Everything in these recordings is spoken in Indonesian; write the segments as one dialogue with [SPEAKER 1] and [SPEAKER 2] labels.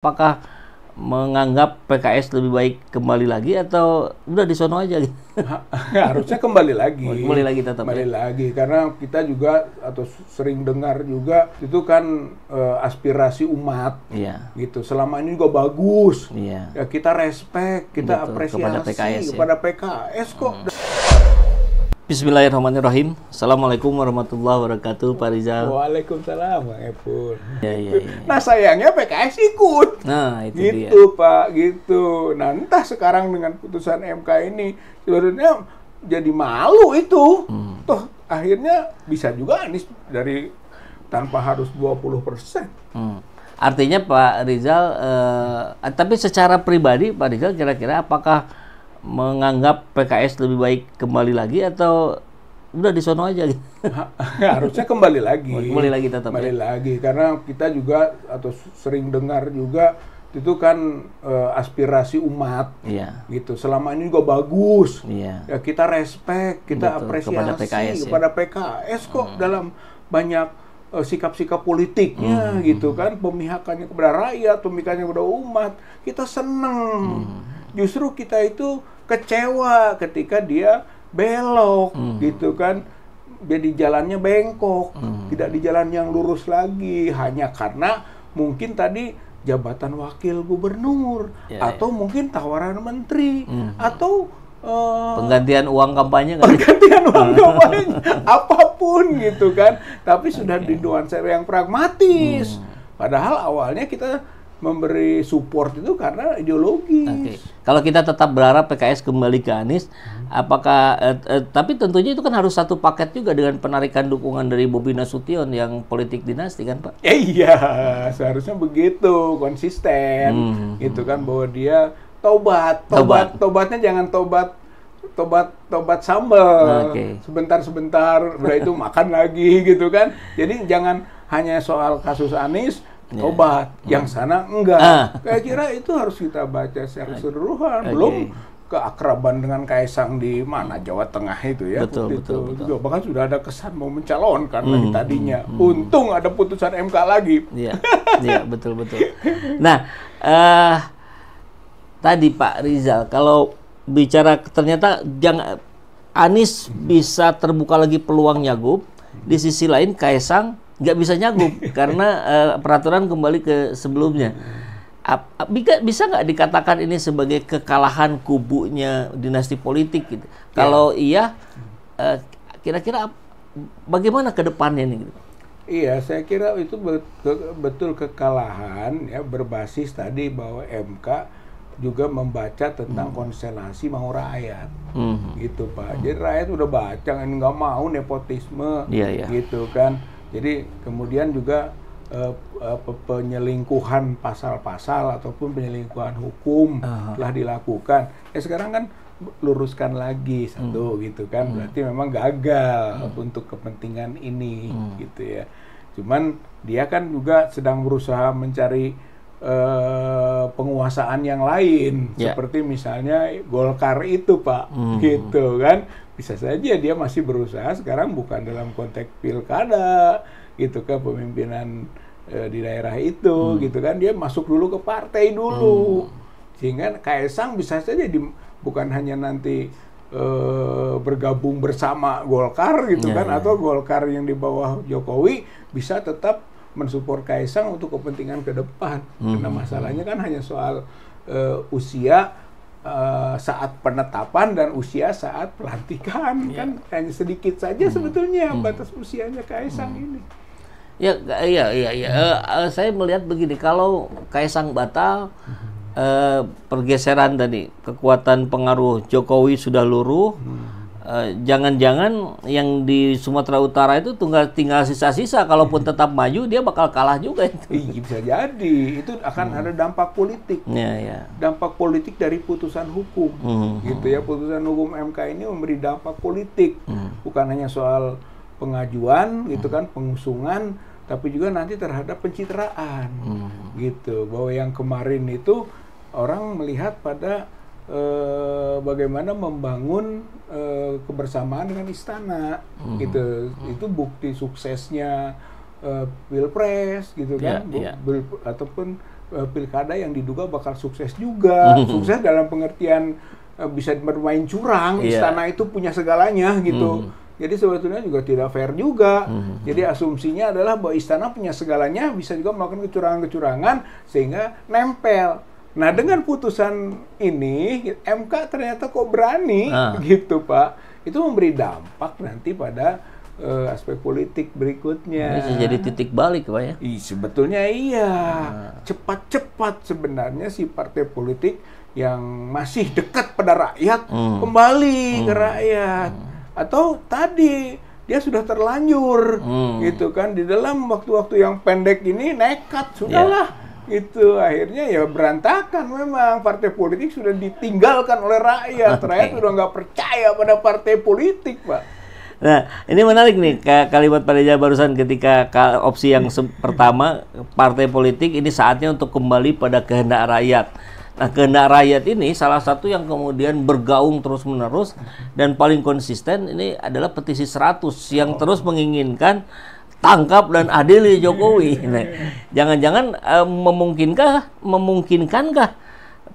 [SPEAKER 1] apakah menganggap PKS lebih baik kembali lagi atau udah di sono aja gitu? Harusnya kembali lagi. Oh, kembali lagi tetap. Kembali ya?
[SPEAKER 2] lagi karena kita juga atau sering dengar juga itu kan e, aspirasi umat. Iya. Gitu. Selama
[SPEAKER 1] ini juga bagus. Iya. Ya kita respect,
[SPEAKER 2] kita Betul. apresiasi kepada PKS, ya. kepada ya? PKS kok hmm.
[SPEAKER 1] Bismillahirrahmanirrahim. Assalamualaikum warahmatullahi wabarakatuh, Pak Rizal.
[SPEAKER 2] Waalaikumsalam, Bang Epul. Ya, ya, ya. Nah, sayangnya PKS ikut.
[SPEAKER 1] Nah, itu gitu,
[SPEAKER 2] dia. Pak, gitu. Nah, entah sekarang dengan putusan MK ini, sebenarnya jadi malu itu. Hmm. Toh, akhirnya bisa juga Anies dari tanpa harus 20 persen.
[SPEAKER 1] Hmm. Artinya Pak Rizal, eh, tapi secara pribadi Pak Rizal kira-kira apakah menganggap PKS lebih baik kembali lagi atau udah di sono aja gitu. Harusnya kembali lagi. Oh, kembali lagi tetap. Kembali ya?
[SPEAKER 2] lagi karena kita juga atau sering dengar juga itu kan e, aspirasi umat. Iya. Gitu. Selama ini juga bagus. Iya. Ya, kita respect, kita Betul. apresiasi ya. kepada PKS, ya? PKS kok hmm. dalam banyak eh, sikap-sikap politiknya hmm. hmm gitu hmm. kan, pemihakannya kepada rakyat, pemihakannya kepada umat. Kita seneng. Hmm justru kita itu kecewa ketika dia belok hmm. gitu kan jadi jalannya bengkok hmm. tidak di jalan yang lurus lagi hanya karena mungkin tadi jabatan wakil gubernur ya, ya. atau ya. mungkin tawaran menteri hmm. atau uh,
[SPEAKER 1] penggantian uang kampanye kan? penggantian uang kampanye
[SPEAKER 2] apapun gitu kan tapi sudah okay. di nuansa yang pragmatis hmm. padahal awalnya kita memberi support itu karena ideologi. Okay.
[SPEAKER 1] Kalau kita tetap berharap PKS kembali ke Anies, hmm. apakah eh, eh, tapi tentunya itu kan harus satu paket juga dengan penarikan dukungan dari Bobi Nasution yang politik dinasti kan Pak?
[SPEAKER 2] Eh, iya, seharusnya begitu konsisten, hmm. gitu kan bahwa dia tobat, tobat, tobat. tobatnya jangan tobat tobat tobat sambal okay. sebentar sebentar udah itu makan lagi gitu kan jadi jangan hanya soal kasus Anies yeah. obat, hmm. yang sana enggak. Ah. Saya kira itu harus kita baca secara keseluruhan, okay. belum keakraban dengan Kaisang di mana Jawa Tengah itu ya betul, betul, itu betul. juga bahkan sudah ada kesan mau mencalonkan hmm, hmm,
[SPEAKER 1] tadinya hmm, untung ada putusan MK lagi iya iya betul betul nah uh, tadi Pak Rizal kalau bicara ternyata jangan Anies bisa terbuka lagi peluangnya, Gub. di sisi lain Kaisang nggak bisa nyagup karena uh, peraturan kembali ke sebelumnya. Bisa bisa nggak dikatakan ini sebagai kekalahan kubunya dinasti politik gitu? Ya. Kalau iya, kira eh, kira-kira bagaimana ke depannya nih? Gitu?
[SPEAKER 2] Iya, saya kira itu betul kekalahan ya berbasis tadi bahwa MK juga membaca tentang hmm. konstelasi mau rakyat, hmm. gitu pak. Hmm. Jadi rakyat udah baca, ini nggak mau nepotisme, yeah, yeah. gitu kan. Jadi kemudian juga eh, penyelingkuhan pasal-pasal ataupun penyelingkuhan hukum uh-huh. telah dilakukan. Eh sekarang kan luruskan lagi satu hmm. gitu kan. Hmm. Berarti memang gagal hmm. untuk kepentingan ini hmm. gitu ya. Cuman dia kan juga sedang berusaha mencari Uh, penguasaan yang lain yeah. seperti misalnya Golkar itu Pak mm. gitu kan bisa saja dia masih berusaha sekarang bukan dalam konteks pilkada gitu kan pemimpinan e, di daerah itu hmm. gitu kan dia masuk dulu ke partai dulu hmm. sehingga Kaisang bisa saja di, bukan hanya nanti e, bergabung bersama Golkar gitu yeah, kan yeah. atau Golkar yang di bawah Jokowi bisa tetap mensupport Kaisang untuk kepentingan ke depan hmm. karena masalahnya kan hanya soal e, usia Eh, saat penetapan dan usia saat pelantikan ya. kan hanya sedikit saja hmm. sebetulnya hmm. batas usianya Kaisang hmm.
[SPEAKER 1] ini. Ya, ya, ya, ya. Hmm. uh, saya melihat begini, kalau Kaisang batal, hmm. uh, pergeseran tadi kekuatan pengaruh Jokowi sudah luruh, hmm. Eh, jangan-jangan uh, yang di Sumatera Utara itu tunggal tinggal sisa-sisa kalaupun tetap maju dia bakal kalah juga itu. bisa jadi. Itu akan hmm. ada dampak politik. Ya, ya.
[SPEAKER 2] Dampak politik dari putusan hukum.
[SPEAKER 1] Hmm. Gitu ya
[SPEAKER 2] putusan hukum MK ini memberi dampak politik. Hmm. Bukan hanya soal pengajuan gitu kan pengusungan tapi juga nanti terhadap pencitraan. Hmm. Gitu. Bahwa yang kemarin itu orang melihat pada Eh, bagaimana membangun eh, kebersamaan dengan istana hmm. gitu hmm. itu bukti suksesnya eh, pilpres gitu yeah, kan yeah. Bil, ataupun eh, pilkada yang diduga bakal sukses juga hmm. sukses dalam pengertian eh, bisa bermain curang yeah. istana itu punya segalanya gitu hmm. Jadi sebetulnya juga tidak fair juga. Hmm. Jadi asumsinya adalah bahwa istana punya segalanya, bisa juga melakukan kecurangan-kecurangan sehingga nempel. Nah, dengan putusan ini MK ternyata kok berani ah. gitu, Pak. Itu memberi dampak nanti pada uh, aspek politik berikutnya. Bisa jadi titik balik, Pak ya. Ih, sebetulnya iya. Ah. Cepat-cepat sebenarnya si partai politik yang masih dekat pada rakyat hmm. kembali hmm. ke rakyat. Hmm. Atau tadi dia sudah terlanjur hmm. gitu kan di dalam waktu-waktu yang pendek ini nekat iya. sudahlah. Yeah itu akhirnya ya berantakan memang partai politik sudah ditinggalkan oleh rakyat okay. rakyat sudah nggak percaya pada partai politik pak
[SPEAKER 1] nah ini menarik nih kalimat pada barusan ketika opsi yang pertama partai politik ini saatnya untuk kembali pada kehendak rakyat Nah, kehendak rakyat ini salah satu yang kemudian bergaung terus-menerus dan paling konsisten ini adalah petisi 100 yang terus menginginkan tangkap dan adili Jokowi. Nah, jangan-jangan uh, memungkinkah memungkinkankah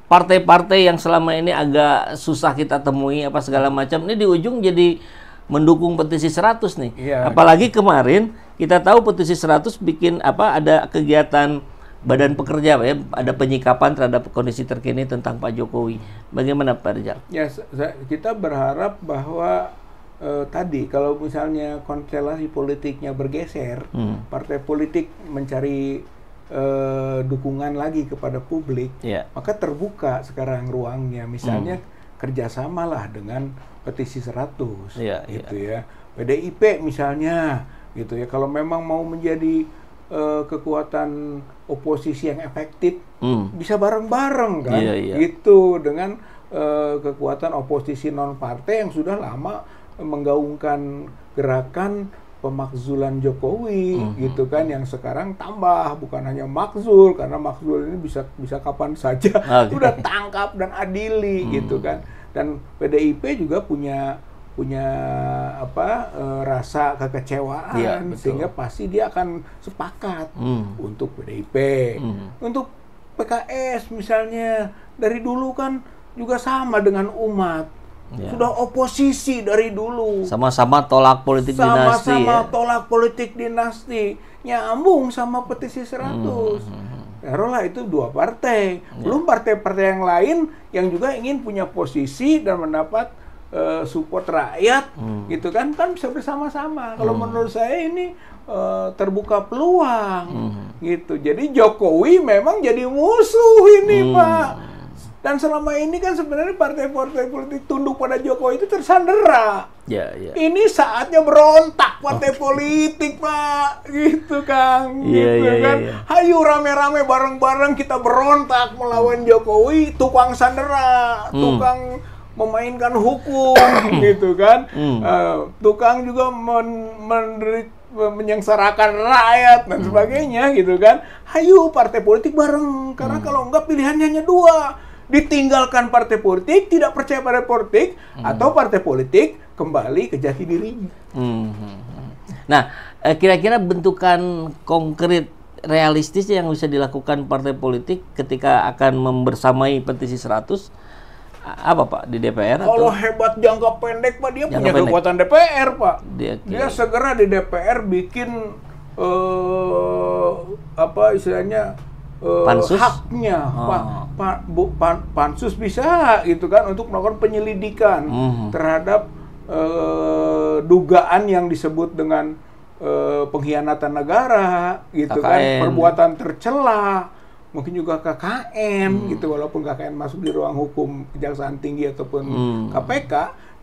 [SPEAKER 1] partai-partai yang selama ini agak susah kita temui apa segala macam ini di ujung jadi mendukung petisi 100 nih. Ya. Apalagi kemarin kita tahu petisi 100 bikin apa ada kegiatan Badan Pekerja ya, ada penyikapan terhadap kondisi terkini tentang Pak Jokowi. Bagaimana Pak Rizal?
[SPEAKER 2] Ya, kita berharap bahwa uh, tadi kalau misalnya konstelasi politiknya bergeser, hmm. partai politik mencari uh, dukungan lagi kepada publik, yeah. maka terbuka sekarang ruangnya. Misalnya hmm. kerjasamalah dengan petisi 100, yeah, iya. gitu yeah. ya. PDIP misalnya, gitu ya. Kalau memang mau menjadi uh, kekuatan oposisi yang efektif, hmm. bisa bareng-bareng kan, yeah, yeah. gitu dengan kekuatan oposisi non partai yang sudah lama menggaungkan gerakan pemakzulan Jokowi mm-hmm. gitu kan yang sekarang tambah bukan hanya makzul karena makzul ini bisa bisa kapan saja okay. udah tangkap dan adili mm. gitu kan dan PDIP juga punya punya apa e, rasa kekecewaan ya, sehingga pasti dia akan sepakat mm. untuk PDIP mm. untuk PKS misalnya dari dulu kan juga sama dengan umat Ya. Sudah oposisi dari dulu.
[SPEAKER 1] Sama-sama tolak politik sama -sama dinasti. Sama-sama ya?
[SPEAKER 2] tolak politik dinasti. Nyambung sama petisi 100. Hmm, hmm, hmm. Taruhlah itu dua partai. Ya. Belum partai-partai yang lain yang juga ingin punya posisi dan mendapat uh, support rakyat hmm. gitu kan kan bisa bersama-sama. Kalau hmm. menurut saya ini eh, terbuka peluang hmm. gitu. Jadi Jokowi memang jadi musuh
[SPEAKER 1] ini, hmm. Pak
[SPEAKER 2] dan selama ini kan sebenarnya partai-partai politik tunduk pada Jokowi itu tersandera. Ya, ya. Ini saatnya berontak partai oh. politik, Pak. Gitu, Kang. Iya, gitu, ya, kan. Ya, ya. Hayu rame-rame bareng-bareng kita berontak melawan hmm. Jokowi, tukang sandera, hmm. tukang memainkan hukum, hmm. gitu kan.
[SPEAKER 1] Hmm. Uh,
[SPEAKER 2] tukang juga men menderit menyengsarakan rakyat dan hmm. sebagainya gitu kan. Hayu partai politik bareng karena hmm. kalau enggak pilihannya hanya dua ditinggalkan partai politik, tidak percaya pada politik, hmm. atau partai politik kembali ke jati dirinya.
[SPEAKER 1] Hmm. hmm, hmm. Nah, eh, kira-kira bentukan konkret realistis yang bisa dilakukan partai politik ketika akan membersamai petisi 100 apa Pak di DPR? Kalau atau?
[SPEAKER 2] hebat jangka pendek Pak dia jangka punya pendek. kekuatan
[SPEAKER 1] DPR Pak. Dia, dia
[SPEAKER 2] segera di DPR bikin uh, apa istilahnya Eh, pansus? haknya oh. pa, pa, bu, pan, pansus bisa gitu kan untuk melakukan penyelidikan hmm. terhadap uh, dugaan yang disebut dengan uh, pengkhianatan negara gitu KKN. kan perbuatan tercela mungkin juga KKN mm. gitu walaupun KKN masuk di ruang hukum kejaksaan tinggi ataupun mm. KPK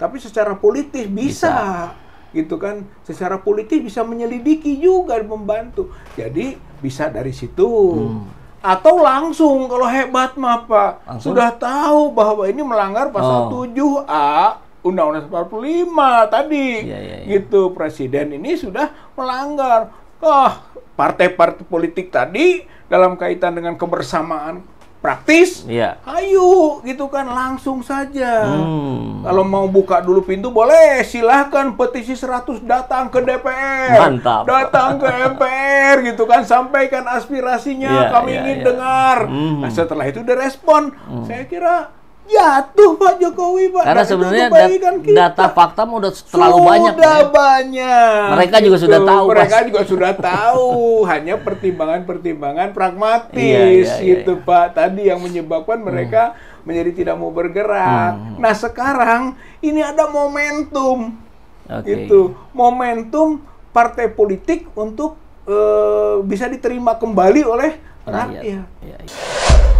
[SPEAKER 2] tapi secara politis bisa, bisa gitu kan secara politis bisa menyelidiki juga membantu jadi bisa dari situ hmm atau langsung kalau hebat mah Pak langsung? sudah tahu bahwa ini melanggar pasal oh. 7A Undang-Undang 45 tadi ya, ya, ya. gitu presiden ini sudah melanggar oh partai-partai politik tadi dalam kaitan dengan kebersamaan praktis, ya. ayo gitu kan langsung saja. Hmm. Kalau mau buka dulu pintu boleh, silahkan petisi 100 datang ke DPR, Mantap. datang ke MPR gitu kan, sampaikan aspirasinya, ya, kami ya, ingin ya. dengar. Hmm. Nah setelah itu direspon, hmm. saya kira jatuh Pak Jokowi Pak. Karena sebenarnya kita.
[SPEAKER 1] data fakta udah terlalu sudah banyak. Sudah
[SPEAKER 2] banyak. Mereka gitu. juga sudah gitu. tahu. Mereka pas. juga sudah tahu. Hanya pertimbangan-pertimbangan pragmatis iya, iya, iya gitu iya. Pak. Tadi yang menyebabkan hmm. mereka menjadi tidak mau bergerak. Hmm. Nah sekarang ini ada momentum.
[SPEAKER 1] Okay. Itu
[SPEAKER 2] momentum partai politik untuk uh, bisa diterima kembali oleh rakyat. rakyat. Ya, ya.